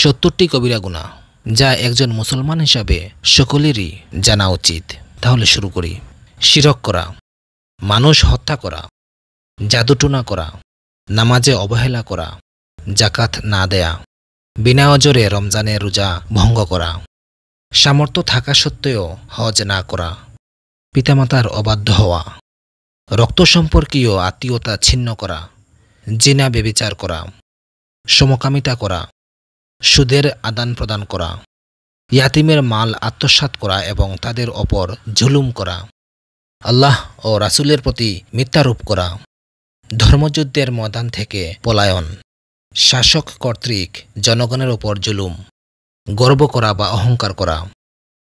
সত্তরটি কবিরা গুণা যা একজন মুসলমান হিসাবে সকলেরই জানা উচিত তাহলে শুরু করি শিরক করা মানুষ হত্যা করা জাদুটুনা করা নামাজে অবহেলা করা জাকাত না দেয়া বিনা অজরে রমজানের রোজা ভঙ্গ করা সামর্থ্য থাকা সত্ত্বেও হজ না করা পিতামাতার অবাধ্য হওয়া রক্ত সম্পর্কীয় আত্মীয়তা ছিন্ন করা জিনা বেবিচার করা সমকামিতা করা সুদের আদান প্রদান করা ইয়াতিমের মাল আত্মসাত করা এবং তাদের ওপর ঝুলুম করা আল্লাহ ও রাসুলের প্রতি মিথ্যারোপ করা ধর্মযুদ্ধের ময়দান থেকে পলায়ন শাসক কর্তৃক জনগণের ওপর জুলুম গর্ব করা বা অহংকার করা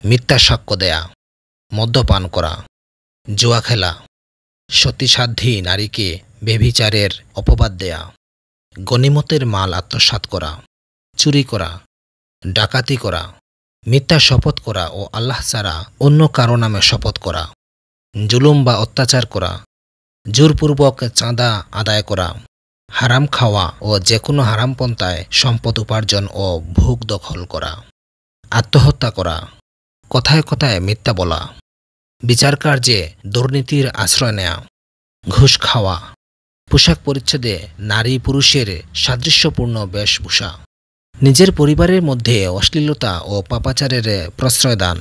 মিথ্যা সাক্ষ্য দেয়া মদ্যপান করা জুয়া খেলা সতীসাধ্যী নারীকে বেভিচারের অপবাদ দেয়া গণিমতের মাল আত্মসাত করা চুরি করা ডাকাতি করা মিথ্যা শপথ করা ও আল্লাহ ছাড়া অন্য কারো নামে শপথ করা জুলুম বা অত্যাচার করা জোরপূর্বক চাঁদা আদায় করা হারাম খাওয়া ও যে কোনো হারাম পন্থায় সম্পদ উপার্জন ও ভোগ দখল করা আত্মহত্যা করা কথায় কথায় মিথ্যা বলা বিচার কার্যে দুর্নীতির আশ্রয় নেয়া ঘুষ খাওয়া পোশাক পরিচ্ছদে নারী পুরুষের সাদৃশ্যপূর্ণ বেশভূষা নিজের পরিবারের মধ্যে অশ্লীলতা ও পাপাচারের প্রশ্রয় দান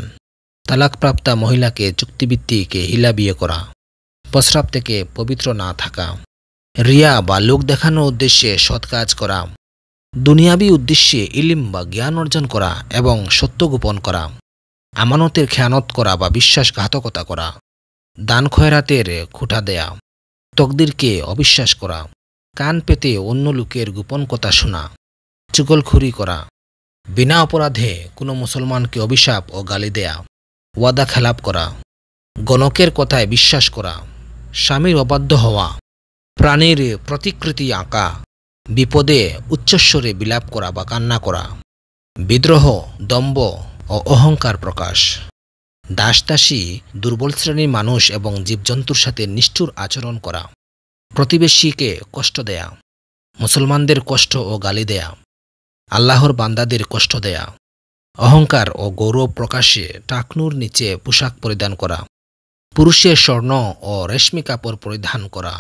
তালাকপ্রাপ্তা মহিলাকে চুক্তিভিত্তিক হিলা বিয়ে করা প্রস্রাব থেকে পবিত্র না থাকা রিয়া বা লোক দেখানোর উদ্দেশ্যে সৎ কাজ করা দুনিয়াবি উদ্দেশ্যে ইলিম বা জ্ঞান অর্জন করা এবং সত্য গোপন করা আমানতের খেয়ানত করা বা বিশ্বাসঘাতকতা করা দান খয়রাতের খুঁটা দেয়া তকদিরকে অবিশ্বাস করা কান পেতে অন্য লোকের গোপন কথা শোনা চুগলখুরি করা বিনা অপরাধে কোনো মুসলমানকে অভিশাপ ও গালি দেয়া ওয়াদা খেলাপ করা গণকের কথায় বিশ্বাস করা স্বামীর অবাধ্য হওয়া প্রাণীর প্রতিকৃতি আঁকা বিপদে উচ্চস্বরে বিলাপ করা বা কান্না করা বিদ্রোহ দম্ব ও অহংকার প্রকাশ দাসদাসী দুর্বল শ্রেণীর মানুষ এবং জীবজন্তুর সাথে নিষ্ঠুর আচরণ করা প্রতিবেশীকে কষ্ট দেয়া মুসলমানদের কষ্ট ও গালি দেয়া আল্লাহর বান্দাদের কষ্ট দেয়া অহংকার ও গৌরব প্রকাশে টাকনুর নিচে পোশাক পরিধান করা পুরুষের স্বর্ণ ও রেশমি কাপড় পরিধান করা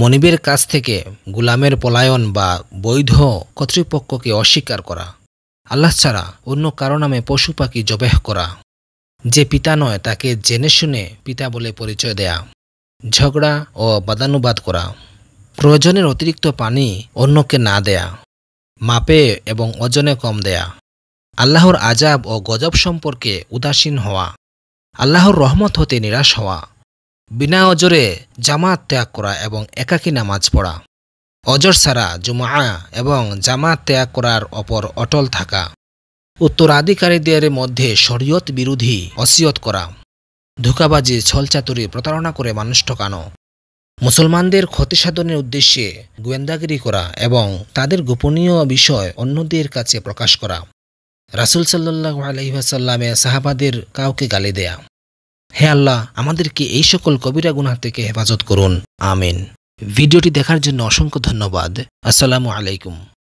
মনিবের কাছ থেকে গুলামের পলায়ন বা বৈধ কর্তৃপক্ষকে অস্বীকার করা আল্লাহ ছাড়া অন্য কারো নামে পশু পাখি জবেহ করা যে পিতা নয় তাকে জেনে শুনে পিতা বলে পরিচয় দেয়া ঝগড়া ও বাদানুবাদ করা প্রয়োজনের অতিরিক্ত পানি অন্যকে না দেয়া মাপে এবং ওজনে কম দেয়া আল্লাহর আজাব ও গজব সম্পর্কে উদাসীন হওয়া আল্লাহর রহমত হতে নিরাশ হওয়া বিনা অজরে জামাত ত্যাগ করা এবং একাকী নামাজ পড়া অজর ছাড়া জুমা এবং জামাত ত্যাগ করার অপর অটল থাকা উত্তরাধিকারীদের মধ্যে শরীয়ত বিরোধী অসিয়ত করা ধোকাবাজি ছলচাতুরি প্রতারণা করে মানুষ ঠকানো মুসলমানদের ক্ষতি সাধনের উদ্দেশ্যে গোয়েন্দাগিরি করা এবং তাদের গোপনীয় বিষয় অন্যদের কাছে প্রকাশ করা রাসুল সাল্লু আলহিহাসাল্লামে সাহাবাদের কাউকে গালি দেয়া হে আল্লাহ আমাদেরকে এই সকল কবিরা গুনা থেকে হেফাজত করুন আমিন ভিডিওটি দেখার জন্য অসংখ্য ধন্যবাদ আসসালামু আলাইকুম